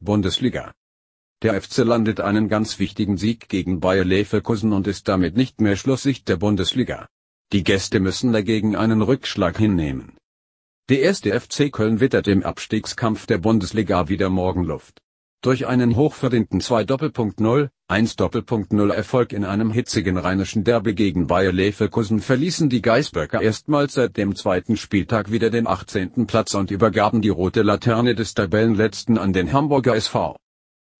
Bundesliga. Der FC landet einen ganz wichtigen Sieg gegen Bayer Leverkusen und ist damit nicht mehr Schlusssicht der Bundesliga. Die Gäste müssen dagegen einen Rückschlag hinnehmen. Der erste FC Köln wittert im Abstiegskampf der Bundesliga wieder Morgenluft. Durch einen hochverdienten 2.0, 1.0 Erfolg in einem hitzigen rheinischen Derby gegen Bayer Leverkusen verließen die Geißböcker erstmals seit dem zweiten Spieltag wieder den 18. Platz und übergaben die rote Laterne des Tabellenletzten an den Hamburger SV.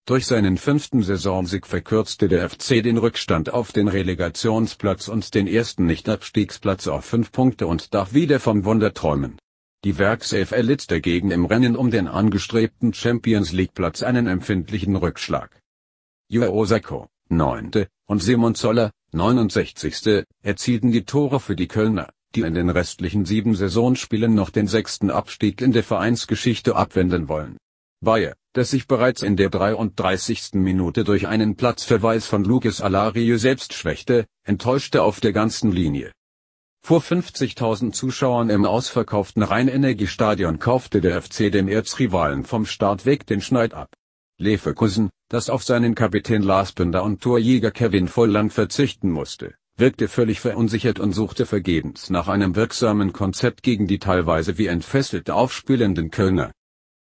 Durch seinen fünften Saisonsieg verkürzte der FC den Rückstand auf den Relegationsplatz und den ersten Nichtabstiegsplatz auf fünf Punkte und darf wieder vom Wunder träumen. Die Werkself erlitt dagegen im Rennen um den angestrebten Champions League Platz einen empfindlichen Rückschlag. Yuya Osako, 9. und Simon Zoller, 69. erzielten die Tore für die Kölner, die in den restlichen sieben Saisonspielen noch den sechsten Abstieg in der Vereinsgeschichte abwenden wollen. Bayer, das sich bereits in der 33. Minute durch einen Platzverweis von Lucas Alario selbst schwächte, enttäuschte auf der ganzen Linie. Vor 50.000 Zuschauern im ausverkauften Rheinenergiestadion kaufte der FC dem Erzrivalen vom Start weg den Schneid ab. Leverkusen, das auf seinen Kapitän Lars Bünder und Torjäger Kevin Volland verzichten musste, wirkte völlig verunsichert und suchte vergebens nach einem wirksamen Konzept gegen die teilweise wie entfesselt aufspielenden Kölner.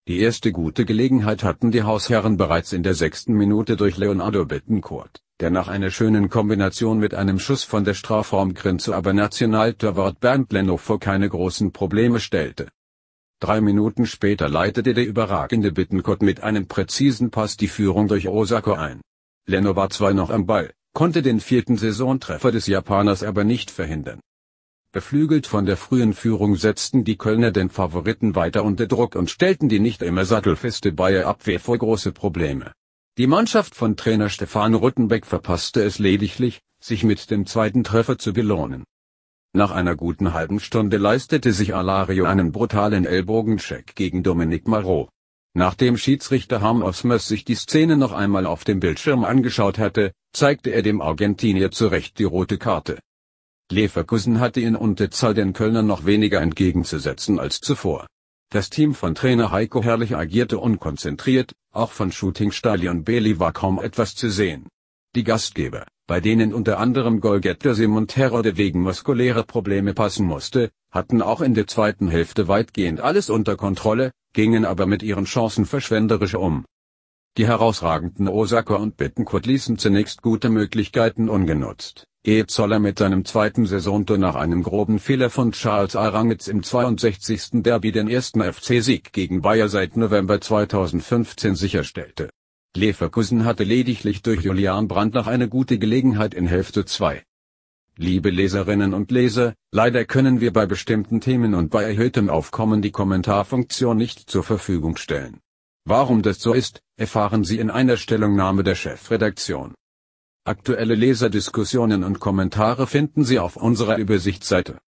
Die erste gute Gelegenheit hatten die Hausherren bereits in der sechsten Minute durch Leonardo Bittencourt, der nach einer schönen Kombination mit einem Schuss von der Strafraumgrenze aber Nationaltorwart Bernd Leno vor keine großen Probleme stellte. Drei Minuten später leitete der überragende Bittencourt mit einem präzisen Pass die Führung durch Osako ein. Leno war zwar noch am Ball, konnte den vierten Saisontreffer des Japaners aber nicht verhindern. Beflügelt von der frühen Führung setzten die Kölner den Favoriten weiter unter Druck und stellten die nicht immer sattelfeste Bayer Abwehr vor große Probleme. Die Mannschaft von Trainer Stefan Ruttenbeck verpasste es lediglich, sich mit dem zweiten Treffer zu belohnen. Nach einer guten halben Stunde leistete sich Alario einen brutalen Ellbogencheck gegen Dominique Marot. Nachdem Schiedsrichter Ham Osmers sich die Szene noch einmal auf dem Bildschirm angeschaut hatte, zeigte er dem Argentinier zurecht die rote Karte. Leverkusen hatte in Unterzahl den Kölnern noch weniger entgegenzusetzen als zuvor. Das Team von Trainer Heiko Herrlich agierte unkonzentriert, auch von Shooting Stallion Bailey war kaum etwas zu sehen. Die Gastgeber, bei denen unter anderem Golgetter Simon Herode wegen muskulärer Probleme passen musste, hatten auch in der zweiten Hälfte weitgehend alles unter Kontrolle, gingen aber mit ihren Chancen verschwenderisch um. Die herausragenden Osaka und Bittenkurt ließen zunächst gute Möglichkeiten ungenutzt ehe Zoller mit seinem zweiten Saisontor nach einem groben Fehler von Charles Arangitz im 62. Derby den ersten FC-Sieg gegen Bayer seit November 2015 sicherstellte. Leverkusen hatte lediglich durch Julian Brandt noch eine gute Gelegenheit in Hälfte 2. Liebe Leserinnen und Leser, leider können wir bei bestimmten Themen und bei erhöhtem Aufkommen die Kommentarfunktion nicht zur Verfügung stellen. Warum das so ist, erfahren Sie in einer Stellungnahme der Chefredaktion. Aktuelle Leserdiskussionen und Kommentare finden Sie auf unserer Übersichtsseite